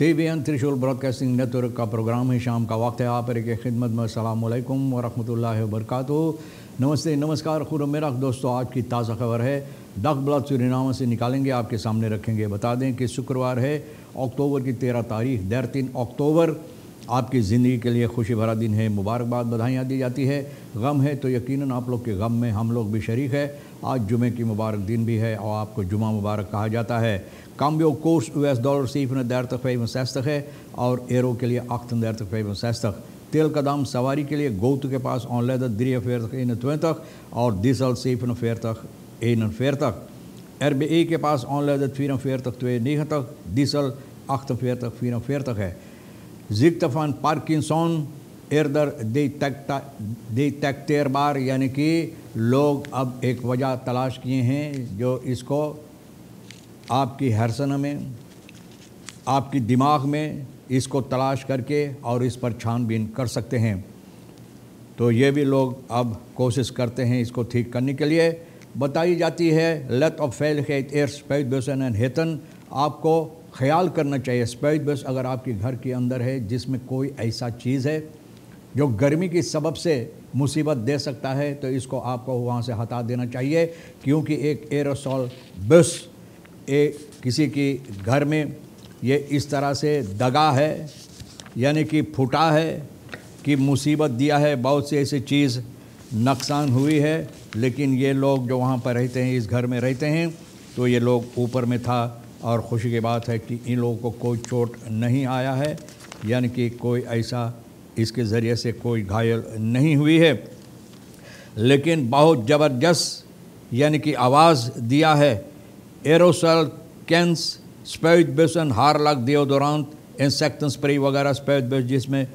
N त्रिशूल broadcasting network का programme है शाम का वक्त है आप एक खिदमत में अल्लाम वरहमल वरक नमस्ते नमस्कार खुर मेरा दोस्तों आज की ताज़ा खबर है डाक ब्लॉक सूरीनामा से निकालेंगे आपके सामने रखेंगे बता दें कि शुक्रवार है अक्टूबर की तेरह तारीख देर तीन अक्टूबर आपकी ज़िंदगी के लिए खुशी भरा दिन है मुबारकबाद बधाइयाँ दी जाती है गम है तो यकीनन आप लोग के गम में हम लोग भी शरीक है आज जुमे की मुबारक दिन भी है और आपको जुमा मुबारक कहा जाता है कामयो कोर्स यू एस डॉलर सीफ ने दैर तक फैमसैस्तक है और एरो के लिए अख्तन दैर तक फैमसैस्तक तेल का दाम सवारी के लिए गौत के पास ऑनलाइन द्रिय फेर तक इन त्वें तक और दिसल सीफ न फेर तक एन फेर तक एरब ए के पास ऑनलाइन फिर फेर तक त्वे तो नीह तक दिसल अख्त फेर तक फिर फेर तक है ziekte van Parkinson. Eerder बार यानी कि लोग अब एक वजह तलाश किए हैं जो इसको आपकी हरसन में आपकी दिमाग में इसको तलाश करके और इस पर छानबीन कर सकते हैं तो ये भी लोग अब कोशिश करते हैं इसको ठीक करने के लिए बताई जाती है लत ऑफ फेल एंड हेतन आपको ख्याल करना चाहिए स्पेड बस अगर आपके घर के अंदर है जिसमें कोई ऐसा चीज़ है जो गर्मी की सबब से मुसीबत दे सकता है तो इसको आपको वहाँ से हटा देना चाहिए क्योंकि एक एरोसॉल बस एक किसी के घर में ये इस तरह से दगा है यानी कि फूटा है कि मुसीबत दिया है बहुत सी ऐसी चीज़ नुकसान हुई है लेकिन ये लोग जो वहाँ पर रहते हैं इस घर में रहते हैं तो ये लोग ऊपर में था और खुशी की बात है कि इन लोगों को कोई चोट नहीं आया है यानी कि कोई ऐसा इसके ज़रिए से कोई घायल नहीं हुई है लेकिन बहुत ज़बरदस्त यानी कि आवाज़ दिया है एरोसल कैंस स्पेड बेसन हार दिए दौरान इंसेक्टन स्प्रे वगैरह स्पेड बेस जिसमें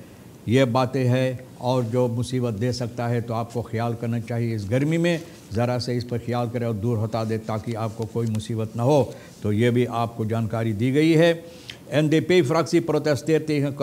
ये बातें हैं और जो मुसीबत दे सकता है तो आपको ख्याल करना चाहिए इस गर्मी में ज़रा से इस पर ख्याल करें और दूर होता दे ताकि आपको कोई मुसीबत ना हो तो ये भी आपको जानकारी दी गई है एन दे पे फ्रॉक्सी प्रोटेस्टेरते हैं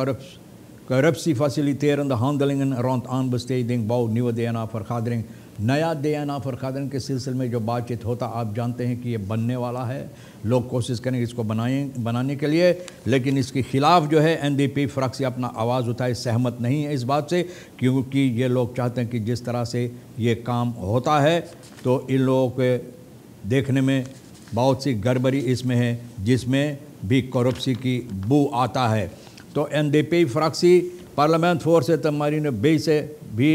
करप्सी फैसिलिटेर द हॉन्दलिंग एंड रॉन्त आन बस्ते दिंग बाउ न्यू देना फॉर खादरिंग नया दयाना फरकादन के सिलसिले में जो बातचीत होता आप जानते हैं कि ये बनने वाला है लोग कोशिश करेंगे इसको बनाए बनाने के लिए लेकिन इसके ख़िलाफ़ जो है एन डी पी फ्रक्सी अपना आवाज़ उठाए सहमत नहीं है इस बात से क्योंकि ये लोग चाहते हैं कि जिस तरह से ये काम होता है तो इन लोगों के देखने में बहुत सी गड़बड़ी इसमें है जिसमें भी करप्सी की बू आता है तो एन डी पी फ्रक्सी पार्लियामेंट फोर्स तमारीन बी से भी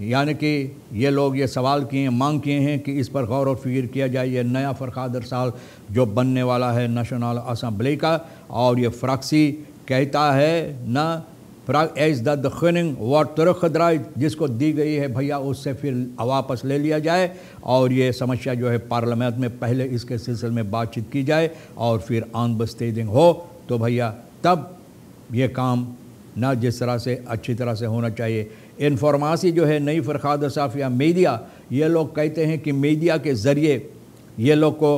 यानी कि ये लोग ये सवाल किए हैं मांग किए हैं कि इस पर गौर और फिक्र किया जाए ये नया फ़रका साल जो बनने वाला है नेशनल असम्बली का और ये फ्राक्सी कहता है नज़ फ्राक एज द जिसको दी गई है भैया उससे फिर वापस ले लिया जाए और ये समस्या जो है पार्लियामेंट में पहले इसके सिलसिले में बातचीत की जाए और फिर आन बस्तेजिंग हो तो भैया तब ये काम ना जिस तरह से अच्छी तरह से होना चाहिए इन्फॉर्मासी जो है नई फरहाद साफिया मीडिया ये लोग कहते हैं कि मीडिया के ज़रिए ये लोग को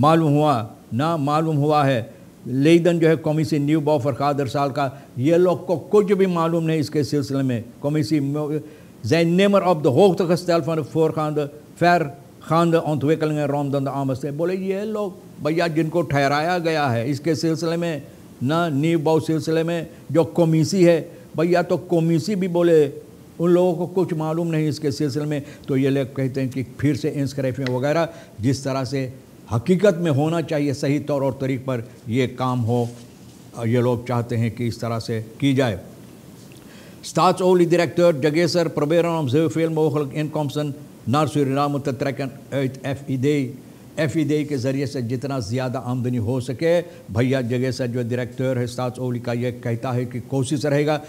मालूम हुआ ना मालूम हुआ है लेदन जो है कौमीसी न्यू बॉ फरखाद अरसाल का ये लोग को कुछ भी मालूम नहीं इसके सिलसिले में कौमीसी zijn nimmer op de hoogte gesteld van de voorgaande, vergaande ontwikkelingen rondom de Amsterdam. बोले ये लोग भैया जिनको ठहराया गया है इसके सिलसिले में ना नींव बाव सिलसिले में जो कमीसी है भैया तो कोमीसी भी बोले उन लोगों को कुछ मालूम नहीं इसके सिलसिले में तो ये लोग कहते हैं कि फिर से इंस्क्राइपिंग वगैरह जिस तरह से हकीकत में होना चाहिए सही तौर और तरीक पर ये काम हो ये लोग चाहते हैं कि इस तरह से की जाए Staatsolie ओली डायरेक्टर जगेसर प्रबेर फिल्म mogelijk inkomsten naar Suriname te F E e के ज़रिए से जितना ज़्यादा आमदनी हो सके भैया जगह से जो डायरेक्टर है साथ ओली का ये कहता है कि कोशिश रहेगा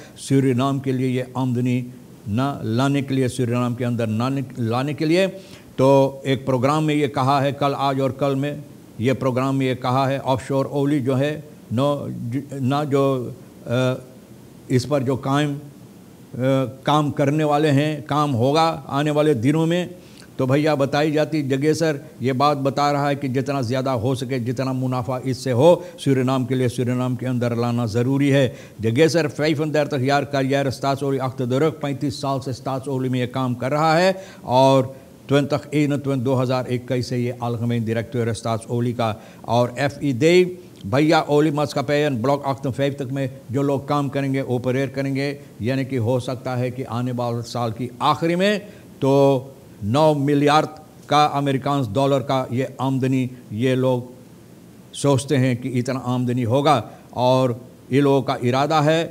नाम के लिए ये आमदनी ना लाने के लिए नाम के अंदर ना लाने के लिए तो एक प्रोग्राम में ये कहा है कल आज और कल में ये प्रोग्राम में ये कहा है ऑफशोर ओली जो है नो ना जो आ, इस पर जो कायम काम करने वाले हैं काम होगा आने वाले दिनों में तो भैया बताई जाती जगह सर ये बात बता रहा है कि जितना ज़्यादा हो सके जितना मुनाफा इससे हो सूर्य नाम के लिए सूर्य नाम के अंदर लाना ज़रूरी है जगह सर फैफ अंदर तक यार कारयार स्तास ओली दरक पैंतीस साल से स्तास ओली में ये काम कर रहा है और त्वन तक न त्वन दो हज़ार इक्कीस से ये आलमीन डायरेक्टर स्तास ओली का और एफ ई दे भैया ओली मस का पैन ब्लॉक अख्त फैफ तक में जो लोग काम करेंगे ओपरेट करेंगे यानी कि हो सकता है कि आने वाले साल की आखिरी में तो नौ मिलियार्ड का अमेरिकन डॉलर का ये आमदनी ये लोग सोचते हैं कि इतना आमदनी होगा और ये लोगों का इरादा है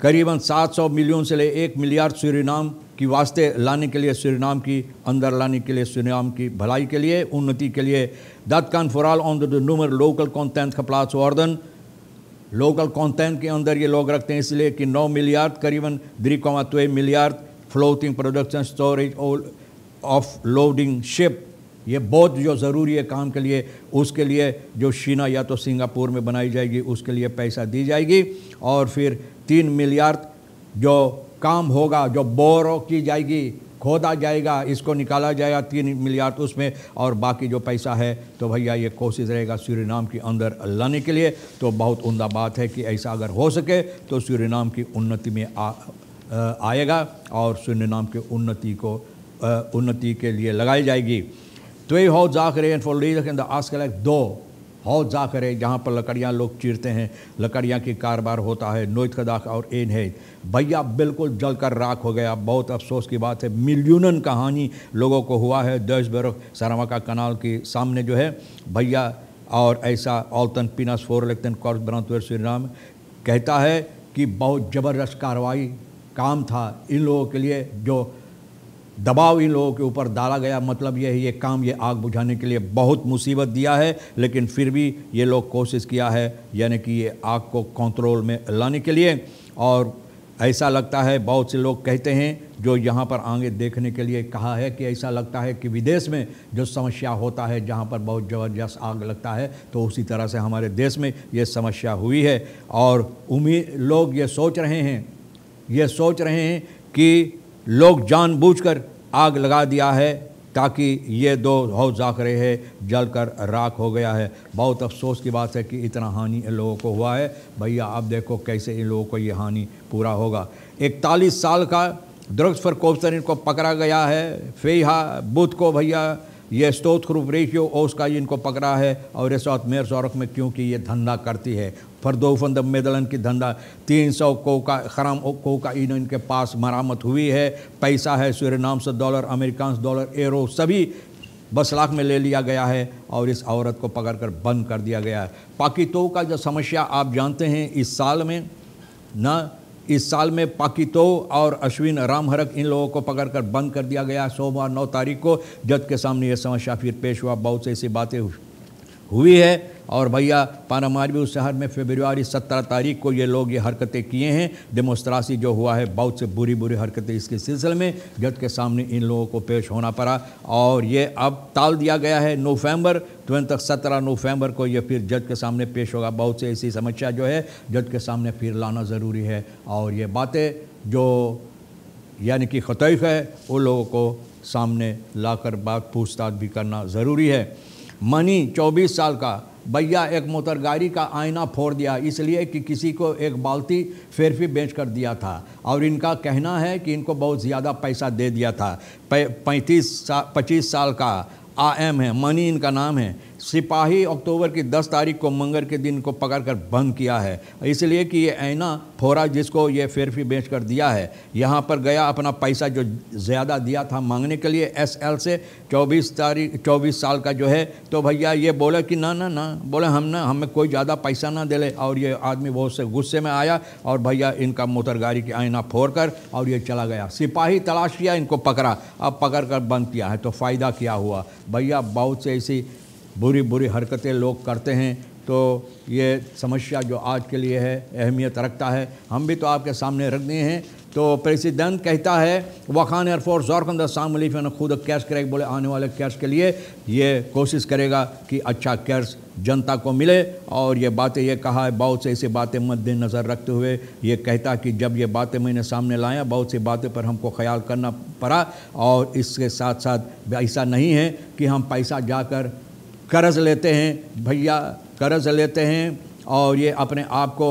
करीबन 700 मिलियन से ले एक मिलियार्ड सूरीनाम की वास्ते लाने के लिए सूरीनाम की अंदर लाने के लिए सूरीनाम की भलाई के लिए उन्नति के लिए दत कान फॉर ऑन द नूमर लोकल कॉन्टेंट का प्लास लोकल कॉन्टेंट के अंदर ये लोग रखते हैं इसलिए कि 9 मिलियार्ड करीबन द्री मिलियार्ड फ्लोटिंग प्रोडक्शन स्टोरेज और ऑफ लोडिंग शिप ये बहुत जो ज़रूरी है काम के लिए उसके लिए जो शीना या तो सिंगापुर में बनाई जाएगी उसके लिए पैसा दी जाएगी और फिर तीन मिलियार्ड जो काम होगा जो बोरो की जाएगी खोदा जाएगा इसको निकाला जाएगा तीन मिलियार्ड उसमें और बाकी जो पैसा है तो भैया ये कोशिश रहेगा नाम के अंदर लाने के लिए तो बहुत उमदा बात है कि ऐसा अगर हो सके तो नाम की उन्नति में आ आएगा और सुन्नी नाम की उन्नति को उन्नति के लिए लगाई जाएगी तो ये हौ जा करे for lease in the ask like दो हौ जा करे जहाँ पर लकड़ियाँ लोग चीरते हैं लकड़ियाँ की कारोबार होता है नोत खदाक और एन है भैया बिल्कुल जल कर राख हो गया बहुत अफसोस की बात है मिलियनन कहानी लोगों को हुआ है दस बर सरामा कनाल के सामने जो है भैया और ऐसा औतन पीनास फोर लेकिन कॉर्स बनातुर श्री राम कहता है कि बहुत ज़बरदस्त कार्रवाई काम था इन लोगों के लिए जो दबाव इन लोगों के ऊपर डाला गया मतलब यह है ये काम ये आग बुझाने के लिए बहुत मुसीबत दिया है लेकिन फिर भी ये लोग कोशिश किया है यानी कि ये आग को कंट्रोल में लाने के लिए और ऐसा लगता है बहुत से लोग कहते हैं जो यहाँ पर आगे देखने के लिए कहा है कि ऐसा लगता है कि विदेश में जो समस्या होता है जहाँ पर बहुत ज़बरदस्त आग लगता है तो उसी तरह से हमारे देश में ये समस्या हुई है और उम्मीद लोग ये सोच रहे हैं ये सोच रहे हैं कि लोग जानबूझकर आग लगा दिया है ताकि ये दो हौज जाखरे है जल कर राख हो गया है बहुत अफसोस की बात है कि इतना हानि इन लोगों को हुआ है भैया आप देखो कैसे इन लोगों को ये हानि पूरा होगा इकतालीस साल का द्रग्स पर कोफ्तर इनको पकड़ा गया है फेहा बुध को भैया ये स्तोत ख्रूब रेशियो ओस का इनको पकड़ा है और इस वक्त मेर सौरख में क्योंकि ये धंधा करती है फरदोफंद मेदलन की धंधा तीन सौ को का खराम को का इन इनके पास मरामत हुई है पैसा है सूर्य नाम से डॉलर अमेरिकांस डॉलर एरो सभी बस लाख में ले लिया गया है और इस औरत को पकड़ कर बंद कर दिया गया है पाकितों का जो समस्या आप जानते हैं इस साल में ना इस साल में पाकितो और अश्विन रामहरक इन लोगों को पकड़कर बंद कर दिया गया सोमवार नौ तारीख को जज के सामने यह समस्या फिर पेश हुआ बहुत से ऐसी बातें हुई है और भैया पानामारवी शहर में फेब्रुआरी सत्रह तारीख को ये लोग ये हरकतें किए हैं डेमोस्त्रासी जो हुआ है बहुत से बुरी बुरी हरकतें इसके सिलसिले में जज के सामने इन लोगों को पेश होना पड़ा और ये अब टाल दिया गया है नवंबर ट्वेंट तो तक सत्रह नवंबर को ये फिर जज के सामने पेश होगा बहुत से ऐसी समस्या जो है जज के सामने फिर लाना ज़रूरी है और ये बातें जो यानी कि खतफ़ है उन लोगों को सामने ला बात पूछताछ भी करना ज़रूरी है मनी 24 साल का भैया एक मोटर गाड़ी का आईना फोड़ दिया इसलिए कि किसी को एक बाल्टी फेरफी बेच कर दिया था और इनका कहना है कि इनको बहुत ज़्यादा पैसा दे दिया था पैंतीस सा पच्चीस साल का आ एम है मनी इनका नाम है सिपाही अक्टूबर की 10 तारीख को मंगल के दिन को पकड़कर बंद किया है इसलिए कि ये ऐना फोरा जिसको ये फेरफी बेच कर दिया है यहाँ पर गया अपना पैसा जो ज़्यादा दिया था मांगने के लिए एसएल से 24 तारीख 24 साल का जो है तो भैया ये बोले कि ना ना ना बोले हम ना हमें कोई ज़्यादा पैसा ना दे ले और ये आदमी बहुत से गुस्से में आया और भैया इनका मोटर गाड़ी की आईना फोड़ कर और ये चला गया सिपाही तलाश किया इनको पकड़ा अब पकड़ कर बंद किया है तो फ़ायदा क्या हुआ भैया बहुत से ऐसी बुरी बुरी हरकतें लोग करते हैं तो ये समस्या जो आज के लिए है अहमियत रखता है हम भी तो आपके सामने रख दिए हैं तो प्रेसिडेंट कहता है वखान एयरफोर्स जॉरकंदा ने खुद कैश करे बोले आने वाले कैश के लिए ये कोशिश करेगा कि अच्छा कैश जनता को मिले और ये बातें ये कहा है बहुत से ऐसी बातें मद्देनज़र रखते हुए ये कहता कि जब ये बातें मैंने सामने लाया बहुत सी बातें पर हमको ख्याल करना पड़ा और इसके साथ साथ ऐसा नहीं है कि हम पैसा जाकर कर्ज लेते हैं भैया कर्ज लेते हैं और ये अपने आप को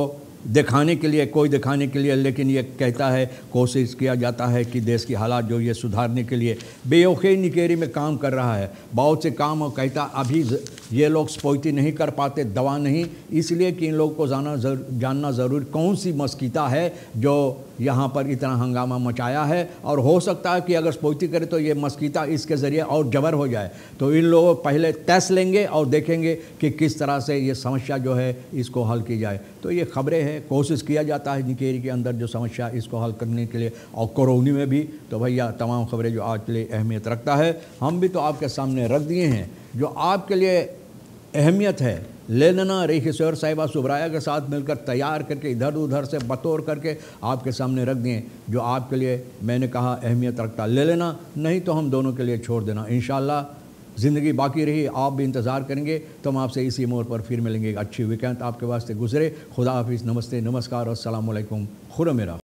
दिखाने के लिए कोई दिखाने के लिए लेकिन ये कहता है कोशिश किया जाता है कि देश की हालात जो ये सुधारने के लिए बेओखे निकेरी में काम कर रहा है बहुत से काम और कहता अभी ये लोग स्पोइटी नहीं कर पाते दवा नहीं इसलिए कि इन लोगों को जाना जर, जानना ज़रूरी कौन सी मस्कीता है जो यहाँ पर इतना हंगामा मचाया है और हो सकता है कि अगर स्पोइती करे तो ये मस्कीता इसके ज़रिए और जबर हो जाए तो इन लोगों पहले तैस लेंगे और देखेंगे कि किस तरह से ये समस्या जो है इसको हल की जाए तो ये खबरें हैं कोशिश किया जाता है निकेरी के अंदर जो समस्या इसको हल करने के लिए और कोरोनी में भी तो भैया तमाम खबरें जो आज के लिए अहमियत रखता है हम भी तो आपके सामने रख दिए हैं जो आपके लिए अहमियत है लेनना रेखिशोर साहिबा सुब्राया के साथ मिलकर तैयार करके इधर उधर से बतौर करके आपके सामने रख दिए जो आपके लिए मैंने कहा अहमियत रखता ले लेना नहीं तो हम दोनों के लिए छोड़ देना इन ज़िंदगी बाकी रही आप भी इंतज़ार करेंगे तो हम आपसे इसी मोड़ पर फिर मिलेंगे एक अच्छी वीकेंड आपके वास्ते गुजरे खुदा हाफिज़ नमस्ते नमस्कार और सलामकुम खुर मेरा